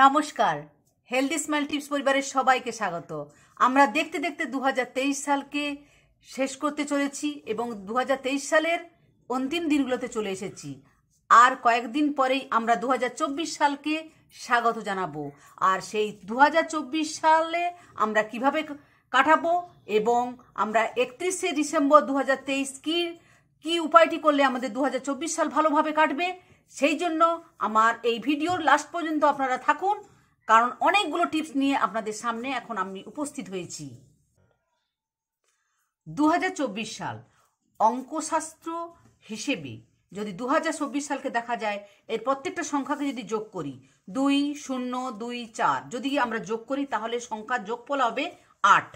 নমস্কার healthy smile tips পরিবারের সবাইকে স্বাগত আমরা দেখতে দেখতে দু সালকে শেষ করতে চলেছি এবং দু সালের অন্তিম দিনগুলোতে চলে এসেছি আর কয়েকদিন পরেই আমরা দু সালকে স্বাগত জানাবো আর সেই দু সালে আমরা কিভাবে কাটাবো এবং আমরা একত্রিশে ডিসেম্বর দু হাজার তেইশ কী কী উপায়টি করলে আমাদের দু সাল ভালোভাবে কাটবে সেই জন্য আমার এই ভিডিওর লাস্ট পর্যন্ত আপনারা থাকুন কারণ অনেকগুলো টিপস নিয়ে আপনাদের সামনে এখন আমি উপস্থিত হয়েছি দু সাল অঙ্কশাস্ত্র হিসেবে যদি দু সালকে দেখা যায় এর প্রত্যেকটা সংখ্যাকে যদি যোগ করি দুই শূন্য দুই চার যদি আমরা যোগ করি তাহলে যোগ যোগফল হবে আট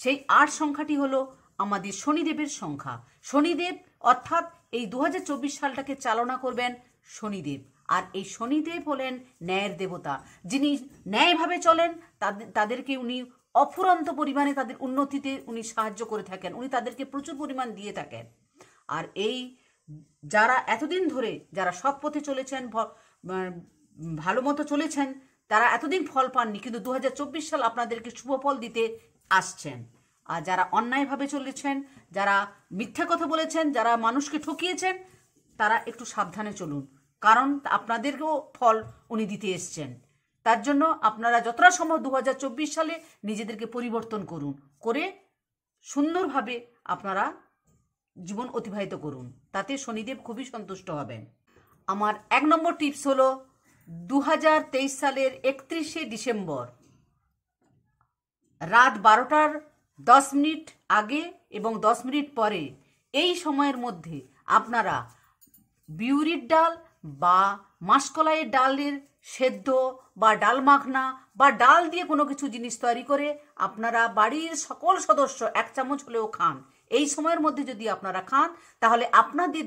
সেই আট সংখ্যাটি হলো আমাদের শনিদেবের সংখ্যা শনিদেব অর্থাৎ এই দু সালটাকে চালনা করবেন শনিদেব আর এই শনিদেব হলেন ন্যায়ের দেবতা যিনি ন্যায়ভাবে চলেন তাদেরকে উনি অফুরন্ত পরিমাণে তাদের উন্নতিতে উনি সাহায্য করে থাকেন উনি তাদেরকে প্রচুর পরিমাণ দিয়ে থাকেন আর এই যারা এতদিন ধরে যারা সৎ পথে চলেছেন ভালো মতো চলেছেন তারা এতদিন ফল পাননি কিন্তু দু সাল আপনাদেরকে শুভ ফল দিতে আসছেন আর যারা অন্যায়ভাবে চলেছেন যারা মিথ্যা কথা বলেছেন যারা মানুষকে ঠকিয়েছেন তারা একটু সাবধানে চলুন কারণ আপনাদেরকেও ফল উনি দিতে এসছেন তার জন্য আপনারা যতটা সম্ভব দু সালে নিজেদেরকে পরিবর্তন করুন করে সুন্দরভাবে আপনারা জীবন অতিবাহিত করুন তাতে শনিদেব খুবই সন্তুষ্ট হবেন আমার এক নম্বর টিপস হল দু সালের একত্রিশে ডিসেম্বর রাত বারোটার দশ মিনিট আগে এবং দশ মিনিট পরে এই সময়ের মধ্যে আপনারা বিউরির ডাল বা মাসকলাইয়ের ডালের সেদ্ধ বা ডাল মাখনা বা ডাল দিয়ে কোনো কিছু জিনিস তৈরি করে আপনারা বাড়ির সকল সদস্য এক চামচ হলেও খান এই সময়ের মধ্যে যদি আপনারা খান তাহলে আপনাদের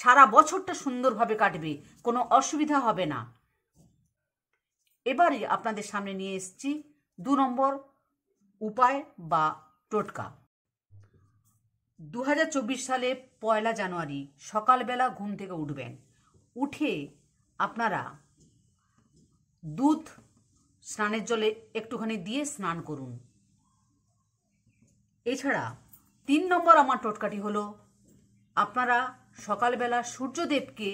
সারা বছরটা সুন্দরভাবে কাটবে কোনো অসুবিধা হবে না এবারে আপনাদের সামনে নিয়ে এসছি দু নম্বর উপায় বা টোটকা দু সালে পয়লা জানুয়ারি সকালবেলা ঘুম থেকে উঠবেন উঠে আপনারা দুধ স্নানের জলে একটুখানি দিয়ে স্নান করুন এছাড়া তিন নম্বর আমার টোটকাটি হলো আপনারা সকালবেলা সূর্যদেবকে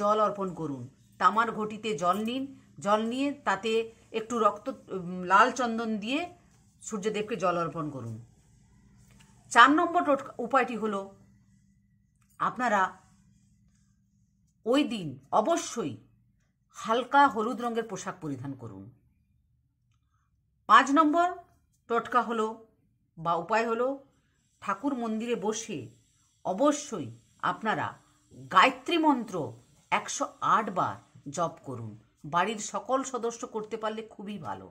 জল অর্পণ করুন তামার ঘটিতে জল নিন জল নিয়ে তাতে একটু রক্ত লাল চন্দন দিয়ে সূর্যদেবকে জল অর্পণ করুন চার নম্বর উপায়টি হলো আপনারা ওই দিন অবশ্যই হালকা হলুদ রঙের পোশাক পরিধান করুন পাঁচ নম্বর টোটকা হলো বা উপায় হলো ঠাকুর মন্দিরে বসে অবশ্যই আপনারা গায়ত্রী মন্ত্র একশো আট বার জপ করুন বাড়ির সকল সদস্য করতে পারলে খুবই ভালো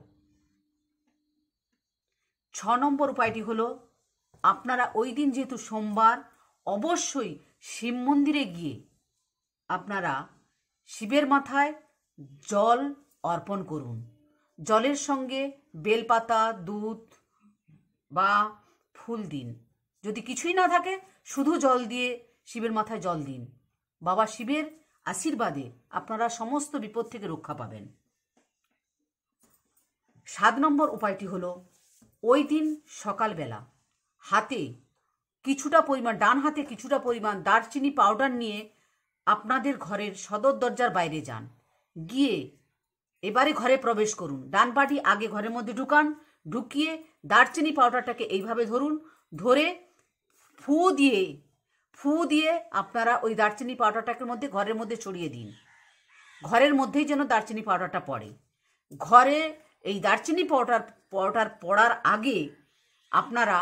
ছ নম্বর উপায়টি হলো আপনারা ওই দিন যেহেতু সোমবার অবশ্যই শিব মন্দিরে গিয়ে আপনারা শিবের মাথায় জল অর্পণ করুন জলের সঙ্গে বেলপাতা দুধ বা ফুল দিন যদি কিছুই না থাকে শুধু জল দিয়ে শিবের মাথায় জল দিন বাবা শিবের আশীর্বাদে আপনারা সমস্ত বিপদ থেকে রক্ষা পাবেন সাত নম্বর উপায়টি হলো ওই দিন সকালবেলা হাতে কিছুটা পরিমাণ ডান হাতে কিছুটা পরিমাণ দারচিনি পাউডার নিয়ে আপনাদের ঘরের সদর দরজার বাইরে যান গিয়ে এবারে ঘরে প্রবেশ করুন ডান পাটি আগে ঘরের মধ্যে ঢুকান ঢুকিয়ে দারচিনি পাউডারটাকে এইভাবে ধরুন ধরে ফু দিয়ে ফু দিয়ে আপনারা ওই দারচিনি পাউডারটাকে মধ্যে ঘরের মধ্যে ছড়িয়ে দিন ঘরের মধ্যেই যেন দারচিনি পাউডারটা পড়ে ঘরে এই দারচিনি পাউডার পাউডার পড়ার আগে আপনারা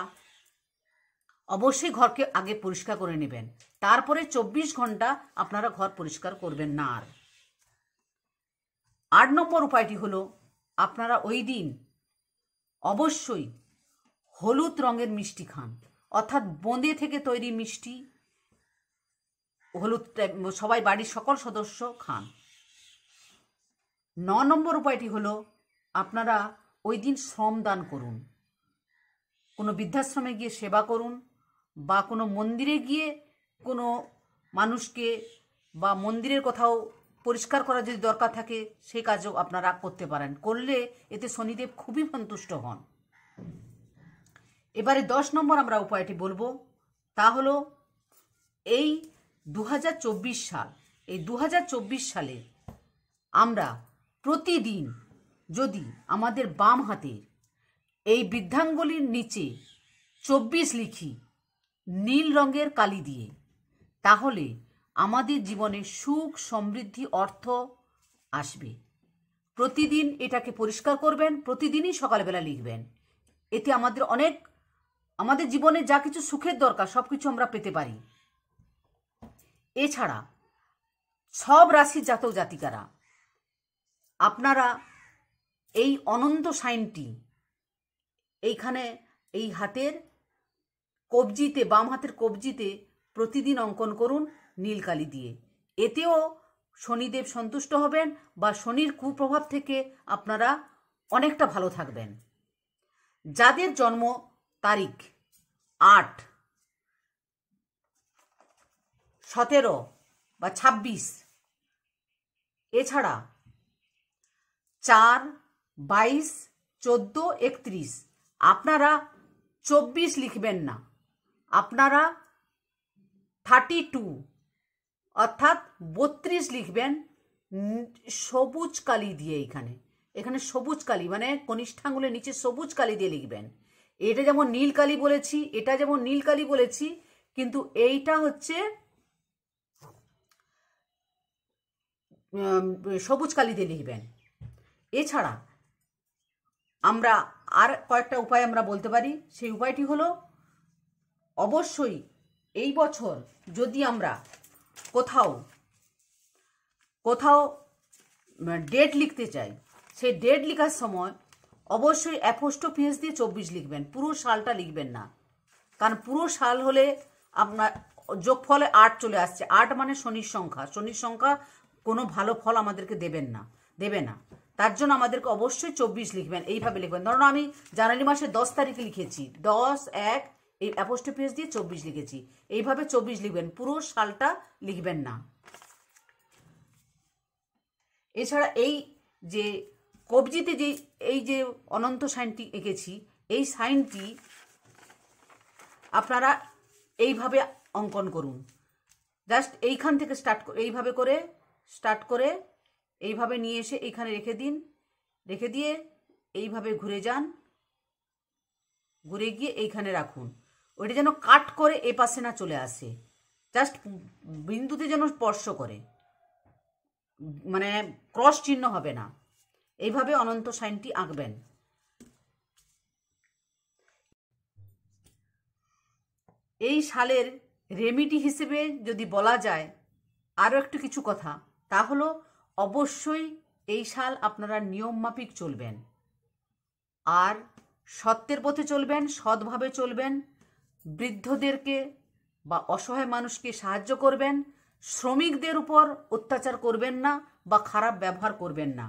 অবশ্যই ঘরকে আগে পরিষ্কার করে নেবেন তারপরে চব্বিশ ঘন্টা আপনারা ঘর পরিষ্কার করবেন না আর আট নম্বর উপায়টি হলো আপনারা ওই দিন অবশ্যই হলুদ রঙের মিষ্টি খান অর্থাৎ বোঁদে থেকে তৈরি মিষ্টি হলুদ সবাই বাড়ির সকল সদস্য খান ন নম্বর উপায়টি হলো আপনারা ওই দিন শ্রমদান করুন কোনো বৃদ্ধাশ্রমে গিয়ে সেবা করুন বা কোনো মন্দিরে গিয়ে কোনো মানুষকে বা মন্দিরের কোথাও পরিষ্কার করা যদি দরকার থাকে সেই কাজও আপনারা করতে পারেন করলে এতে শনিদেব খুবই সন্তুষ্ট হন এবারে দশ নম্বর আমরা উপায়টি বলবো তা হলো এই দু সাল এই দু সালে আমরা প্রতিদিন যদি আমাদের বাম হাতের এই বৃদ্ধাঙ্গুলির নিচে চব্বিশ লিখি নীল রঙের কালি দিয়ে তাহলে আমাদের জীবনে সুখ সমৃদ্ধি অর্থ আসবে প্রতিদিন এটাকে পরিষ্কার করবেন প্রতিদিনই সকালবেলা লিখবেন এতে আমাদের অনেক আমাদের জীবনে যা কিছু সুখের দরকার সব কিছু আমরা পেতে পারি এছাড়া সব রাশির জাত জাতিকারা আপনারা এই অনন্ত সাইনটি এইখানে এই হাতের কবজিতে বাম হাতের কবজিতে প্রতিদিন অঙ্কন করুন নীলকালি দিয়ে এতেও শনিদেব সন্তুষ্ট হবেন বা শনির কুপ্রভাব থেকে আপনারা অনেকটা ভালো থাকবেন যাদের জন্ম তারিখ আট সতেরো বা ছাব্বিশ এছাড়া চার বাইশ চোদ্দো একত্রিশ আপনারা চব্বিশ লিখবেন না আপনারা থার্টি টু অর্থাৎ বত্রিশ লিখবেন সবুজ কালি দিয়ে এখানে এখানে সবুজ কালি মানে কনিষ্ঠাঙ্গুলের নিচে সবুজ কালি দিয়ে লিখবেন এটা যেমন নীল কালি বলেছি এটা যেমন নীল কালি বলেছি কিন্তু এইটা হচ্ছে সবুজ কালি দিয়ে লিখবেন এছাড়া আমরা আর কয়েকটা উপায় আমরা বলতে পারি সেই উপায়টি হলো অবশ্যই এই বছর যদি আমরা কোথাও কোথাও ডেট লিখতে চাই সেই ডেট লেখার সময় অবশ্যই অ্যাপোস্টো পিএস দিয়ে চব্বিশ লিখবেন পুরো সালটা লিখবেন না কারণ পুরো সাল হলে আপনার যোগফলে আট চলে আসছে আট মানে শনির সংখ্যা শনির সংখ্যা কোনো ভালো ফল আমাদেরকে দেবেন না দেবে না তার জন্য আমাদেরকে অবশ্যই চব্বিশ লিখবেন এইভাবে লিখবেন ধরুন আমি জানুয়ারি মাসের দশ তারিখে লিখেছি দশ এক এই পেজ দিয়ে চব্বিশ লিখেছি এইভাবে চব্বিশ লিখবেন পুরো সালটা লিখবেন না এছাড়া এই যে কবজিতে যে এই যে অনন্ত সাইনটি এঁকেছি এই সাইনটি আপনারা এইভাবে অঙ্কন করুন জাস্ট এইখান থেকে স্টার্ট এইভাবে করে স্টার্ট করে এইভাবে নিয়ে এসে এইখানে রেখে দিন রেখে দিয়ে এইভাবে ঘুরে যান ঘুরে গিয়ে এইখানে রাখুন ওইটা যেন কাট করে এ পাশে না চলে আসে জাস্ট বিন্দুতে যেন স্পর্শ করে মানে ক্রস চিহ্ন হবে না এইভাবে অনন্ত সাইনটি আঁকবেন এই সালের রেমিডি হিসেবে যদি বলা যায় আরও একটু কিছু কথা তা হলো অবশ্যই এই সাল আপনারা নিয়ম মাফিক চলবেন আর সত্যের পথে চলবেন সৎভাবে চলবেন বৃদ্ধদেরকে বা অসহায় মানুষকে সাহায্য করবেন শ্রমিকদের উপর অত্যাচার করবেন না বা খারাপ ব্যবহার করবেন না